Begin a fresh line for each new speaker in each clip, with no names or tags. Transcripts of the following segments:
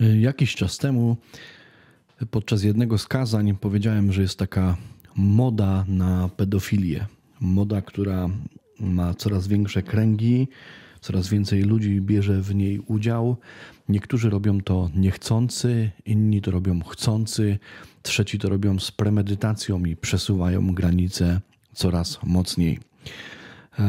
Y, jakiś czas temu y, podczas jednego z kazań powiedziałem, że jest taka moda na pedofilię. Moda, która ma coraz większe kręgi, coraz więcej ludzi bierze w niej udział. Niektórzy robią to niechcący, inni to robią chcący, trzeci to robią z premedytacją i przesuwają granice coraz mocniej. Y,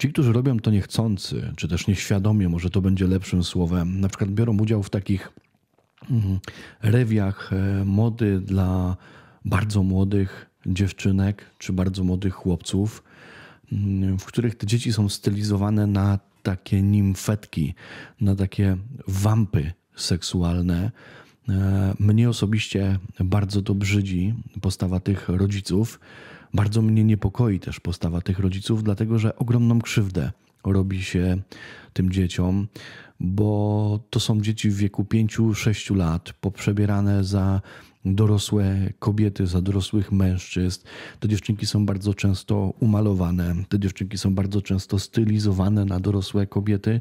Ci, którzy robią to niechcący, czy też nieświadomie, może to będzie lepszym słowem, na przykład biorą udział w takich mm, rewiach e, mody dla bardzo młodych dziewczynek czy bardzo młodych chłopców, mm, w których te dzieci są stylizowane na takie nimfetki, na takie wampy seksualne. E, mnie osobiście bardzo to brzydzi postawa tych rodziców. Bardzo mnie niepokoi też postawa tych rodziców, dlatego że ogromną krzywdę robi się tym dzieciom, bo to są dzieci w wieku 5-6 lat, poprzebierane za dorosłe kobiety, za dorosłych mężczyzn. Te dziewczynki są bardzo często umalowane, te dziewczynki są bardzo często stylizowane na dorosłe kobiety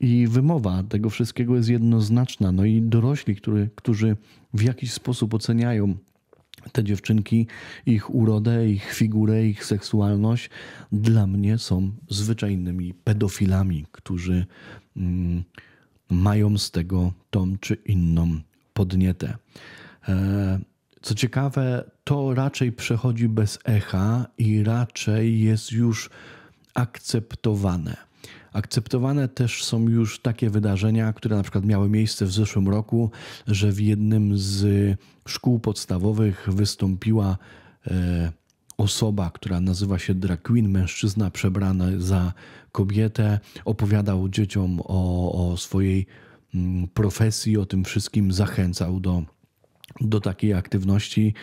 i wymowa tego wszystkiego jest jednoznaczna. No i dorośli, który, którzy w jakiś sposób oceniają te dziewczynki, ich urodę, ich figurę, ich seksualność dla mnie są zwyczajnymi pedofilami, którzy mm, mają z tego tą czy inną podnietę. E, co ciekawe, to raczej przechodzi bez echa i raczej jest już akceptowane. Akceptowane też są już takie wydarzenia, które na przykład miały miejsce w zeszłym roku, że w jednym z szkół podstawowych wystąpiła e, osoba, która nazywa się drag queen, mężczyzna przebrany za kobietę, opowiadał dzieciom o, o swojej mm, profesji, o tym wszystkim zachęcał do do takiej aktywności.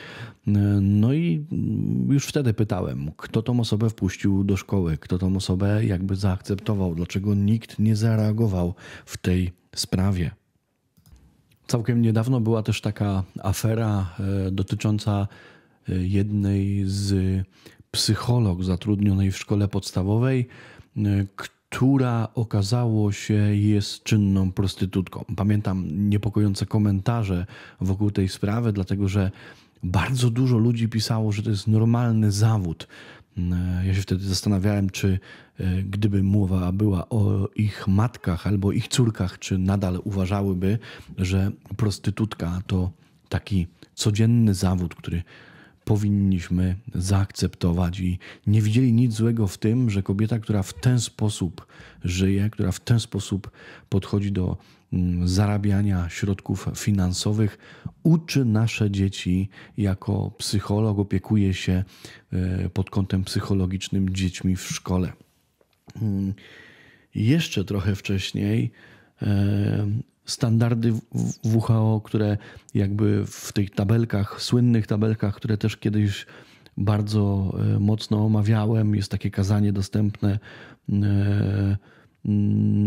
E, no i już wtedy pytałem, kto tą osobę wpuścił do szkoły, kto tą osobę jakby zaakceptował, dlaczego nikt nie zareagował w tej sprawie. Całkiem niedawno była też taka afera e, dotycząca e, jednej z psycholog zatrudnionej w szkole podstawowej, która okazało się jest czynną prostytutką. Pamiętam niepokojące komentarze wokół tej sprawy, dlatego że bardzo dużo ludzi pisało, że to jest normalny zawód. Mm, e, ja się wtedy zastanawiałem, czy e, gdyby mowa była o ich matkach albo ich córkach, czy nadal uważałyby, że prostytutka to taki codzienny zawód, który powinniśmy zaakceptować i nie widzieli nic złego w tym, że kobieta, która w ten sposób żyje, która w ten sposób podchodzi do mm, zarabiania środków finansowych, uczy nasze dzieci jako psycholog, opiekuje się e, pod kątem psychologicznym dziećmi w szkole. Mm, jeszcze trochę wcześniej e, standardy WHO, które jakby w tych tabelkach, słynnych tabelkach, które też kiedyś bardzo e, mocno omawiałem, jest takie kazanie dostępne e,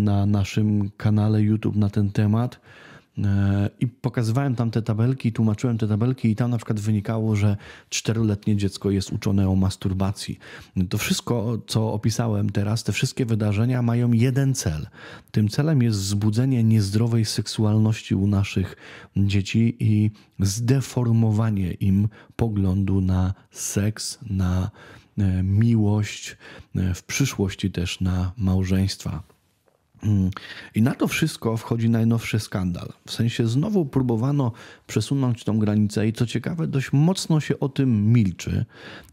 na naszym kanale YouTube na ten temat. E, i pokazywałem tam te tabelki, tłumaczyłem te tabelki i tam na przykład wynikało, że czteroletnie dziecko jest uczone o masturbacji. To wszystko, co opisałem teraz, te wszystkie wydarzenia mają jeden cel. Tym celem jest zbudzenie niezdrowej seksualności u naszych dzieci i zdeformowanie im poglądu na seks, na e, miłość, e, w przyszłości też na małżeństwa. Mm. I na to wszystko wchodzi najnowszy skandal. W sensie znowu próbowano przesunąć tą granicę i co ciekawe, dość mocno się o tym milczy.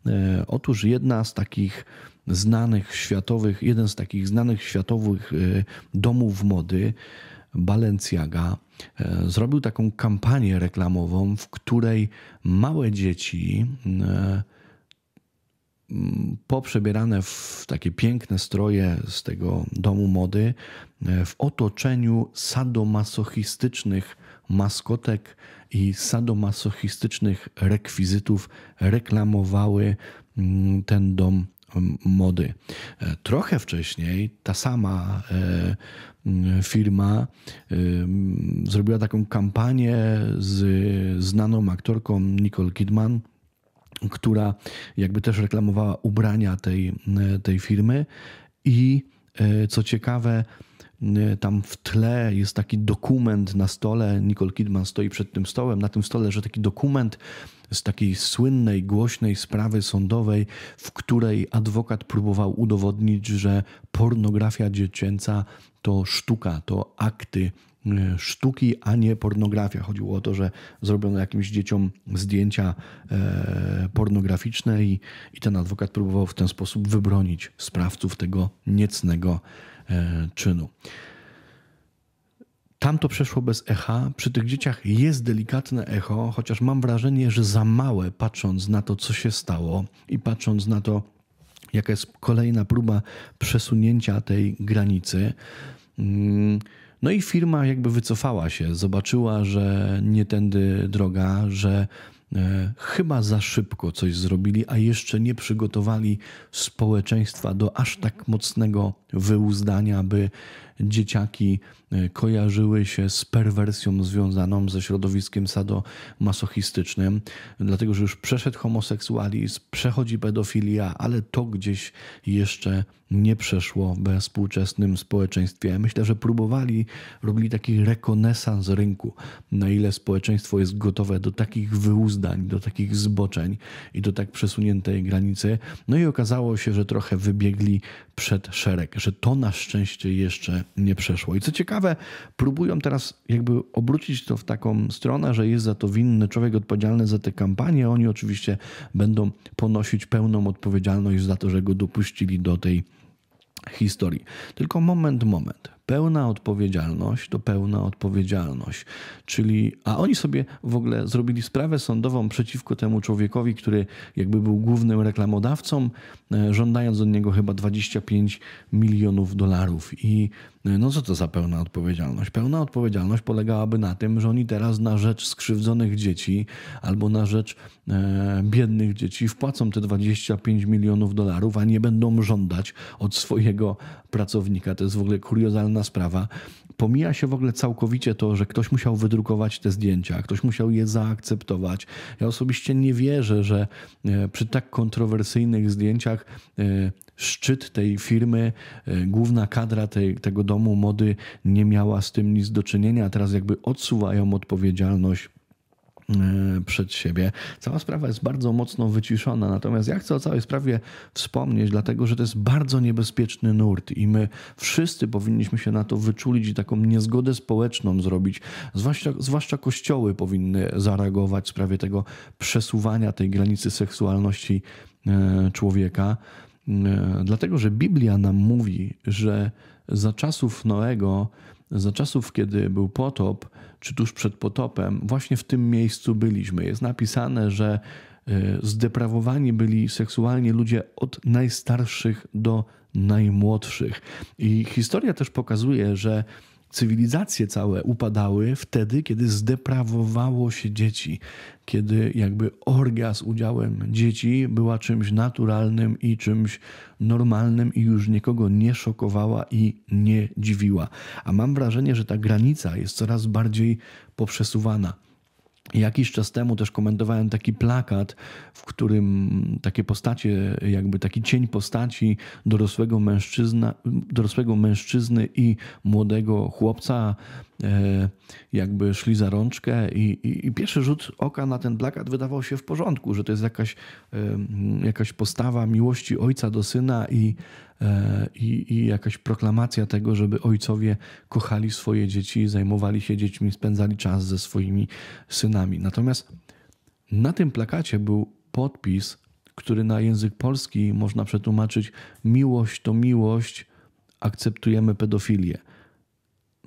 E, otóż jedna z takich znanych światowych, jeden z takich znanych światowych e, domów mody, Balenciaga, e, zrobił taką kampanię reklamową, w której małe dzieci poprzebierane w takie piękne stroje z tego domu mody, e, w otoczeniu sadomasochistycznych maskotek i sadomasochistycznych rekwizytów reklamowały mm, ten dom mm, mody. E, trochę wcześniej ta sama e, mm, firma zrobiła taką kampanię z znaną aktorką Nicole Kidman – która jakby też reklamowała ubrania tej, e, tej firmy i e, co ciekawe, Y, tam w tle jest taki dokument na stole. Nicole Kidman stoi przed tym stołem. Na tym stole że taki dokument z takiej słynnej, głośnej sprawy sądowej, w której adwokat próbował udowodnić, że pornografia dziecięca to sztuka, to akty y, sztuki, a nie pornografia. Chodziło o to, że zrobiono jakimś dzieciom zdjęcia e, pornograficzne i, i ten adwokat próbował w ten sposób wybronić sprawców tego niecnego E, czynu. Tam to przeszło bez echa. Przy tych dzieciach jest delikatne echo, chociaż mam wrażenie, że za małe, patrząc na to, co się stało i patrząc na to, jaka jest kolejna próba przesunięcia tej granicy. Mm, no i firma jakby wycofała się, zobaczyła, że nie tędy droga, że E, chyba za szybko coś zrobili, a jeszcze nie przygotowali społeczeństwa do aż tak mocnego wyuzdania, by dzieciaki e, kojarzyły się z perwersją związaną ze środowiskiem sadomasochistycznym, dlatego że już przeszedł homoseksualizm, przechodzi pedofilia, ale to gdzieś jeszcze nie przeszło we współczesnym społeczeństwie. Myślę, że próbowali, robili taki rekonesans rynku, na ile społeczeństwo jest gotowe do takich wyuzdań, do takich zboczeń i do tak przesuniętej granicy. No i okazało się, że trochę wybiegli przed szereg, że to na szczęście jeszcze nie przeszło. I co ciekawe, próbują teraz jakby obrócić to w taką stronę, że jest za to winny człowiek odpowiedzialny za tę kampanię. Oni oczywiście będą ponosić pełną odpowiedzialność za to, że go dopuścili do tej historii. Tylko moment, moment. Pełna odpowiedzialność to pełna odpowiedzialność. Czyli, a oni sobie w ogóle zrobili sprawę sądową przeciwko temu człowiekowi, który jakby był głównym reklamodawcą, e, żądając od niego chyba 25 milionów dolarów. I no, no co to za pełna odpowiedzialność? Pełna odpowiedzialność polegałaby na tym, że oni teraz na rzecz skrzywdzonych dzieci albo na rzecz e, biednych dzieci wpłacą te 25 milionów dolarów, a nie będą żądać od swojego pracownika. To jest w ogóle kuriozalna sprawa, pomija się w ogóle całkowicie to, że ktoś musiał wydrukować te zdjęcia, ktoś musiał je zaakceptować. Ja osobiście nie wierzę, że e, przy tak kontrowersyjnych zdjęciach e, szczyt tej firmy, e, główna kadra tej, tego domu mody nie miała z tym nic do czynienia, a teraz jakby odsuwają odpowiedzialność E, przed siebie. Cała sprawa jest bardzo mocno wyciszona, natomiast ja chcę o całej sprawie wspomnieć, dlatego że to jest bardzo niebezpieczny nurt i my wszyscy powinniśmy się na to wyczulić i taką niezgodę społeczną zrobić. Zwłaszcza, zwłaszcza kościoły powinny zareagować w sprawie tego przesuwania tej granicy seksualności e, człowieka, e, dlatego że Biblia nam mówi, że za czasów Noego, za czasów, kiedy był potop, czy tuż przed potopem, właśnie w tym miejscu byliśmy. Jest napisane, że e, zdeprawowani byli seksualnie ludzie od najstarszych do najmłodszych. I historia też pokazuje, że cywilizacje całe upadały wtedy, kiedy zdeprawowało się dzieci, kiedy jakby orgia z udziałem dzieci była czymś naturalnym i czymś normalnym i już nikogo nie szokowała i nie dziwiła. A mam wrażenie, że ta granica jest coraz bardziej poprzesuwana. Jakiś czas temu też komentowałem taki plakat, w którym takie postacie, jakby taki cień postaci dorosłego, mężczyzna, dorosłego mężczyzny i młodego chłopca E, jakby szli za rączkę i, i, i, pierwszy rzut oka na ten plakat wydawał się w porządku, że to jest jakaś, e, jakaś postawa miłości ojca do syna i, e, i, i jakaś proklamacja tego, żeby ojcowie kochali swoje dzieci, zajmowali się dziećmi, spędzali czas ze swoimi synami. Natomiast na tym plakacie był podpis, który na język polski można przetłumaczyć miłość to miłość, akceptujemy pedofilię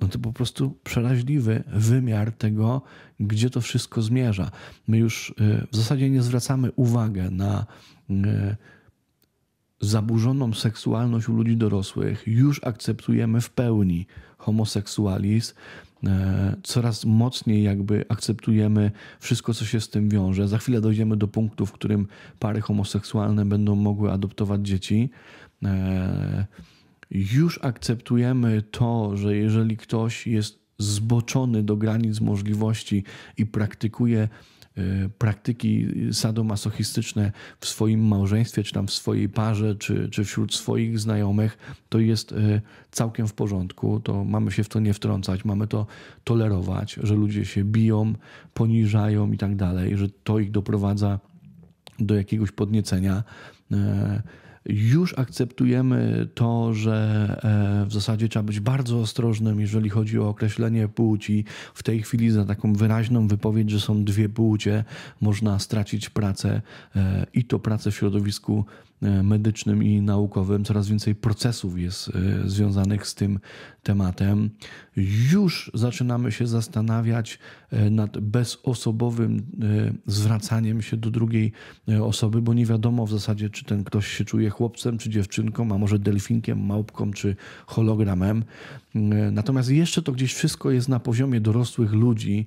no to po prostu przeraźliwy wymiar tego, gdzie to wszystko zmierza. My już y, w zasadzie nie zwracamy uwagi na y, zaburzoną seksualność u ludzi dorosłych, już akceptujemy w pełni homoseksualizm, e, coraz mocniej jakby akceptujemy wszystko, co się z tym wiąże. Za chwilę dojdziemy do punktu, w którym pary homoseksualne będą mogły adoptować dzieci. E, już akceptujemy to, że jeżeli ktoś jest zboczony do granic możliwości i praktykuje e, praktyki sadomasochistyczne w swoim małżeństwie, czy tam w swojej parze, czy, czy wśród swoich znajomych, to jest e, całkiem w porządku. To mamy się w to nie wtrącać, mamy to tolerować, że ludzie się biją, poniżają i tak dalej, że to ich doprowadza do jakiegoś podniecenia. E, już akceptujemy to, że e, w zasadzie trzeba być bardzo ostrożnym, jeżeli chodzi o określenie płci. W tej chwili za taką wyraźną wypowiedź, że są dwie płcie, można stracić pracę e, i to pracę w środowisku E, medycznym i naukowym. Coraz więcej procesów jest e, związanych z tym tematem. Już zaczynamy się zastanawiać e, nad bezosobowym zwracaniem się do drugiej osoby, bo nie wiadomo w zasadzie, czy ten ktoś się czuje chłopcem, czy dziewczynką, a może delfinkiem, małpką, czy hologramem. Natomiast jeszcze to gdzieś wszystko jest na poziomie dorosłych ludzi.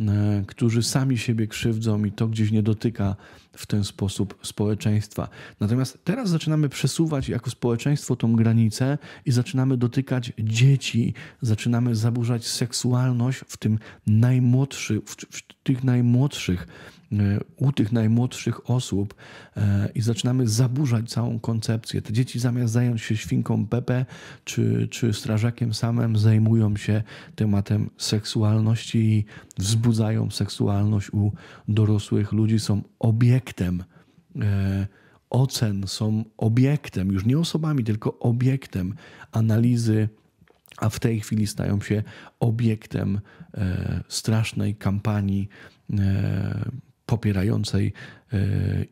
E, którzy sami siebie krzywdzą i to gdzieś nie dotyka w ten sposób społeczeństwa. Natomiast teraz zaczynamy przesuwać jako społeczeństwo tą granicę i zaczynamy dotykać dzieci, zaczynamy zaburzać seksualność w tym najmłodszy, w, w tych najmłodszych E, u tych najmłodszych osób e, i zaczynamy zaburzać całą koncepcję. Te dzieci zamiast zająć się świnką Pepe czy, czy strażakiem samym, zajmują się tematem seksualności i wzbudzają seksualność u dorosłych ludzi, są obiektem e, ocen, są obiektem, już nie osobami, tylko obiektem analizy a w tej chwili stają się obiektem strasznej kampanii popierającej e,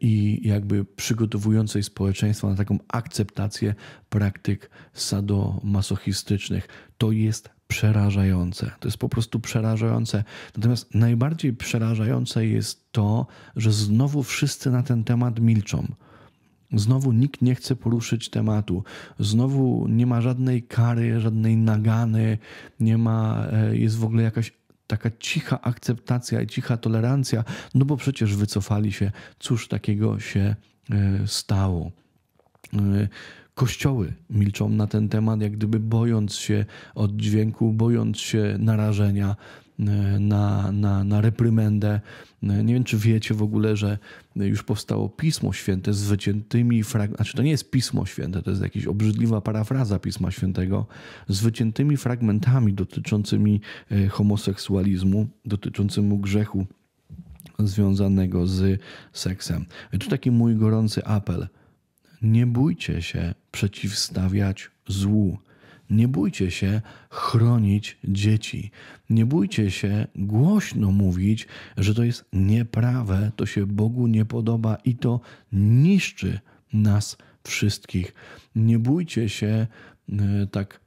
i jakby przygotowującej społeczeństwo na taką akceptację praktyk sadomasochistycznych. To jest przerażające. To jest po prostu przerażające. Natomiast najbardziej przerażające jest to, że znowu wszyscy na ten temat milczą. Znowu nikt nie chce poruszyć tematu. Znowu nie ma żadnej kary, żadnej nagany, nie ma, e, jest w ogóle jakaś taka cicha akceptacja i cicha tolerancja, no bo przecież wycofali się, cóż takiego się e, stało. E, kościoły milczą na ten temat, jak gdyby bojąc się oddźwięku, bojąc się narażenia E, na, na, na reprymendę. E, nie wiem, czy wiecie w ogóle, że już powstało Pismo Święte z wyciętymi fragmentami, znaczy to nie jest Pismo Święte, to jest jakaś obrzydliwa parafraza Pisma Świętego, z wyciętymi fragmentami dotyczącymi e, homoseksualizmu, dotyczącymi grzechu związanego z seksem. Tu taki mój gorący apel. Nie bójcie się przeciwstawiać złu. Nie bójcie się chronić dzieci. Nie bójcie się głośno mówić, że to jest nieprawe, to się Bogu nie podoba i to niszczy nas wszystkich. Nie bójcie się e, tak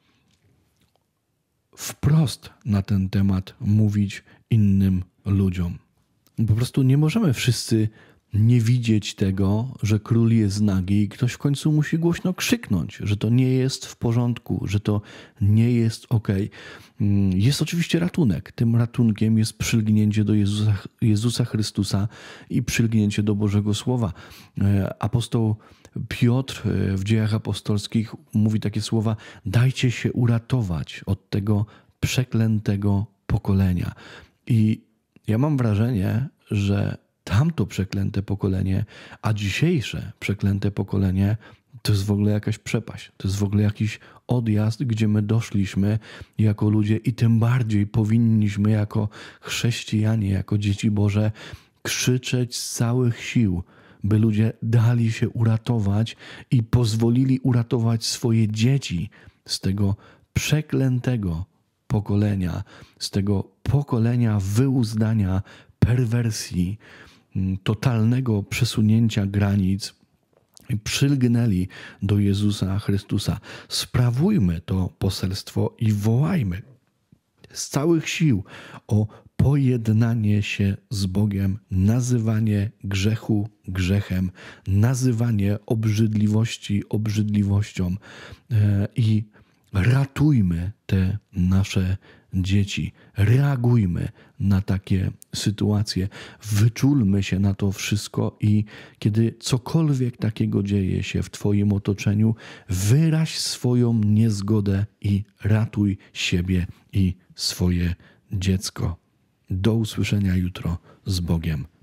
wprost na ten temat mówić innym ludziom. Po prostu nie możemy wszyscy nie widzieć tego, że król jest nagi i ktoś w końcu musi głośno krzyknąć, że to nie jest w porządku, że to nie jest ok. Mm, jest oczywiście ratunek. Tym ratunkiem jest przylgnięcie do Jezusa, Jezusa Chrystusa i przylgnięcie do Bożego Słowa. E, apostoł Piotr e, w dziejach apostolskich mówi takie słowa: Dajcie się uratować od tego przeklętego pokolenia. I ja mam wrażenie, że tamto przeklęte pokolenie, a dzisiejsze przeklęte pokolenie to jest w ogóle jakaś przepaść, to jest w ogóle jakiś odjazd, gdzie my doszliśmy jako ludzie i tym bardziej powinniśmy jako chrześcijanie, jako dzieci Boże krzyczeć z całych sił, by ludzie dali się uratować i pozwolili uratować swoje dzieci z tego przeklętego pokolenia, z tego pokolenia wyuzdania, perwersji, Mm, totalnego przesunięcia granic przylgnęli do Jezusa Chrystusa. Sprawujmy to poselstwo i wołajmy z całych sił o pojednanie się z Bogiem, nazywanie grzechu grzechem, nazywanie obrzydliwości obrzydliwością e, i ratujmy te nasze dzieci. Reagujmy na takie sytuacje, wyczulmy się na to wszystko i kiedy cokolwiek takiego dzieje się w Twoim otoczeniu, wyraź swoją niezgodę i ratuj siebie i swoje dziecko. Do usłyszenia jutro z Bogiem.